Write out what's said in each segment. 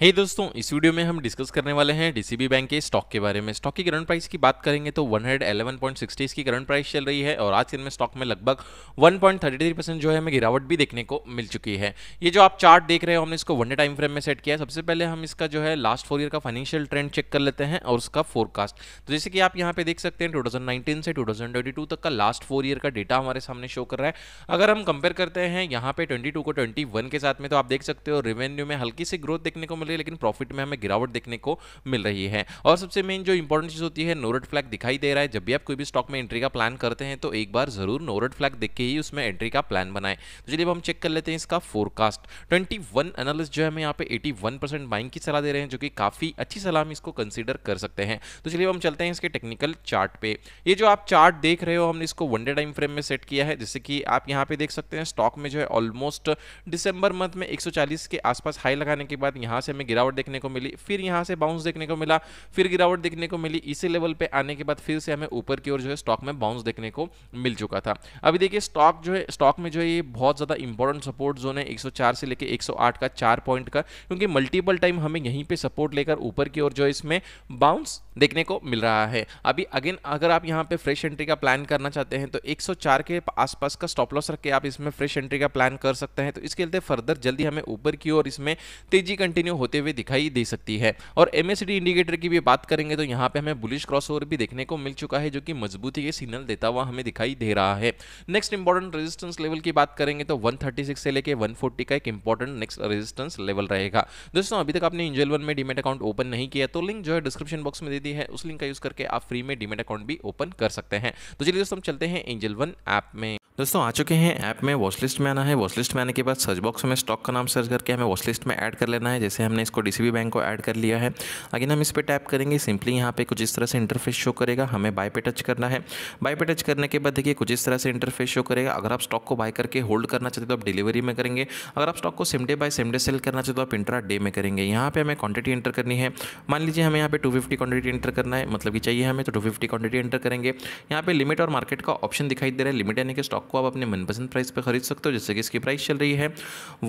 हे hey दोस्तों इस video में हम डिस्कस करने वाले हैं डीसीबी बैंक के स्टॉक के बारे में स्टॉक की करंट प्राइस की बात करेंगे तो 111.60 की करंट प्राइस चल रही है और आज के दिन में स्टॉक में लगभग 1.33 परसेंट जो है हमें गिरावट भी देखने को मिल चुकी है ये जो आप चार्ट देख रहे हो हमने इसको वन डे टाइम फ्रेम में सेट किया सबसे पहले हम इसका जो है लास्ट फोर ईयर का फाइनेंशियल ट्रेंड चेक कर लेते हैं और उसका फोरकास्ट तो जैसे कि आप यहाँ पे देख सकते हैं टू से टू तक का लास्ट फोर ईयर का डेटा हमारे सामने शो कर रहा है अगर हम कंपेयर करते हैं यहाँ पे ट्वेंटी को ट्वेंटी के साथ में तो आप देख सकते हो रेवेन्यू में हल्की सी ग्रोथ देखने को मिल रही है लेकिन प्रॉफिट में हमें गिरावट देखने को मिल रही है और सबसे मेन जो इंपॉर्टेंट चीज़ होती है नोरड फ्लैग दिखाई दे रहा है जब भी आप कोई भी स्टॉक में एंट्री का प्लान करते हैं तो एक बार जरूर नोरड फ्लैग देख के ही उसमें एंट्री का प्लान बनाए तो चलिए अब हम चेक कर लेते हैं इसका फोरकास्ट ट्वेंटी वन एनालिस्ट जो है हमें यहाँ पे एटी बाइंग की सलाह दे रहे हैं जो कि काफ़ी अच्छी सलाह हम इसको कंसिडर कर सकते हैं तो चलिए हम चलते हैं इसके टेक्निकल चार्ट पे ये जो आप चार्ट देख रहे हो हमने इसको वन डे टाइम फ्रेम में सेट किया है जैसे कि आप यहाँ पे देख सकते हैं स्टॉक में जो है ऑलमोस्ट डिसंबर मंथ में 140 के आसपास हाई लगाने के बाद यहाँ से में गिरावट देखने को मिली फिर यहाँ से बाउंस देखने को मिला फिर गिरावट देखने को मिली इसी लेवल पर आने के बाद फिर से हमें ऊपर की ओर जो है स्टॉक में बाउंस देखने को मिल चुका था अभी देखिए स्टॉक जो है स्टॉक में जो है ये बहुत ज़्यादा इंपॉर्टेंट सपोर्ट जोन है एक से लेकर एक का चार पॉइंट का क्योंकि मल्टीपल टाइम हमें यहीं पर सपोर्ट लेकर ऊपर की ओर जो है इसमें बाउंस देखने को मिल रहा है अभी अगेन अगर आप यहाँ पे फ्रेश एंट्री का प्लान करना चाहते हैं तो 104 के आसपास का स्टॉप लॉस रख के आप इसमें फ्रेश एंट्री का प्लान कर सकते हैं तो इसके लिए फर्दर जल्दी हमें ऊपर की ओर इसमें तेजी कंटिन्यू होते हुए दिखाई दे सकती है और एमएसडी इंडिकेटर की भी बात करेंगे तो यहाँ पे हमें बुलिश क्रॉस भी देखने को मिल चुका है जो कि मजबूती के सिग्नल देता हुआ हमें दिखाई दे रहा है नेक्स्ट इंपॉर्टेंट रेजिस्टेंस लेवल की बात करेंगे तो वन से लेकर वन का एक इंपॉर्टेंट नेक्स्ट रेजिस्टेंस लेवल रहेगा दोस्तों अभी तक आपने इंजल वन में डिमेट अकाउंट ओपन नहीं किया तो लिंक जो है डिस्क्रिप्शन बॉक्स में दे दी है उस लिंक का यूज करके आप फ्री में डिमेट अकाउंट भी ओपन कर सकते हैं तो चलिए दोस्तों हम चलते हैं एंजल वन ऐप में दोस्तों आ चुके हैं ऐप में वॉच लिस्ट में आना है वॉच लिस्ट में आने के बाद सर्च बॉक्स में स्टॉक का नाम सर्च करके हमें वॉच लिस्ट में ऐड कर लेना है जैसे हमने इसको डीसीबी बैंक को ऐड कर लिया है अगेन हम इस पर टैप करेंगे सिंपली यहाँ पे कुछ इस तरह से इंटरफेस शो करेगा हमें बाय पे टच करना है बाय पे टच करने के बाद देखिए कुछ इस तरह से इंटरफेस शो करेगा अगर आप स्टॉक को बाय करके होल्ड करना चाहते तो आप डिलीवरी में करेंगे अगर आप स्टॉक को same day buy same day sell करना चाहते तो आप इंट्रा डे में करेंगे यहाँ पर हमें क्वांटिटी एंटर करनी है मान लीजिए हमें यहाँ पे टू क्वांटिटी एंटर करना है मतलब कि चाहिए हमें तो टू क्वांटिटी एंटर करेंगे यहाँ पे लिमिट और मार्केट का ऑप्शन दिखाई दे रहा है लिमिट यानी कि स्टॉक स्टॉक को आप अपने मनपसंद प्राइस पर खरीद सकते हो जैसे कि इसकी प्राइस चल रही है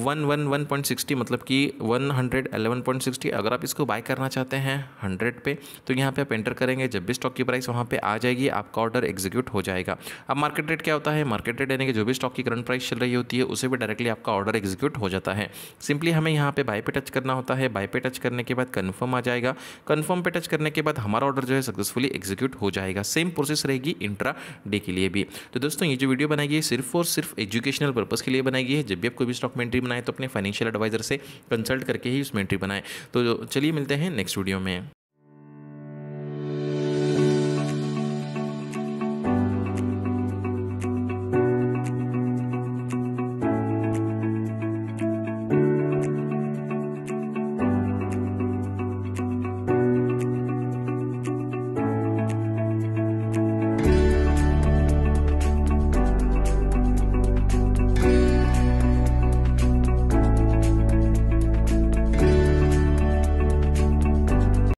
one one one point sixty मतलब कि one hundred eleven point sixty अगर आप इसको बाय करना चाहते हैं हंड्रेड पे तो यहाँ पे आप एंटर करेंगे जब भी स्टॉक की प्राइस वहाँ पे आ जाएगी आपका ऑर्डर एग्जीक्यूट हो जाएगा अब मार्केट रेट क्या होता है मार्केट रेट यानी कि जो भी स्टॉक की करंट प्राइस चल रही होती है उसे भी डायरेक्टली आपका ऑर्डर एग्जीक्यूट हो जाता है सिंपली हमें यहाँ पे बाय पे टच करना होता है बाय पे टच करने के बाद कन्फर्म आ जाएगा कन्फर्म पे टच करने के बाद हमारा ऑर्डर जो है सक्सेसफुली एग्जीक्यूट हो जाएगा सेम प्रोसेस रहेगी इंट्रा डे के लिए भी तो दोस्तों ये जो वीडियो बनाई बनाई गई है सिर्फ और सिर्फ एजुकेशनल पर्पज़ के लिए बनाई गई है जब भी आप कोई भी स्टॉक में एंट्री बनाए तो अपने फाइनेंशियल एडवाइजर से कंसल्ट करके ही उसमें एंट्री बनाए तो चलिए मिलते हैं नेक्स्ट वीडियो में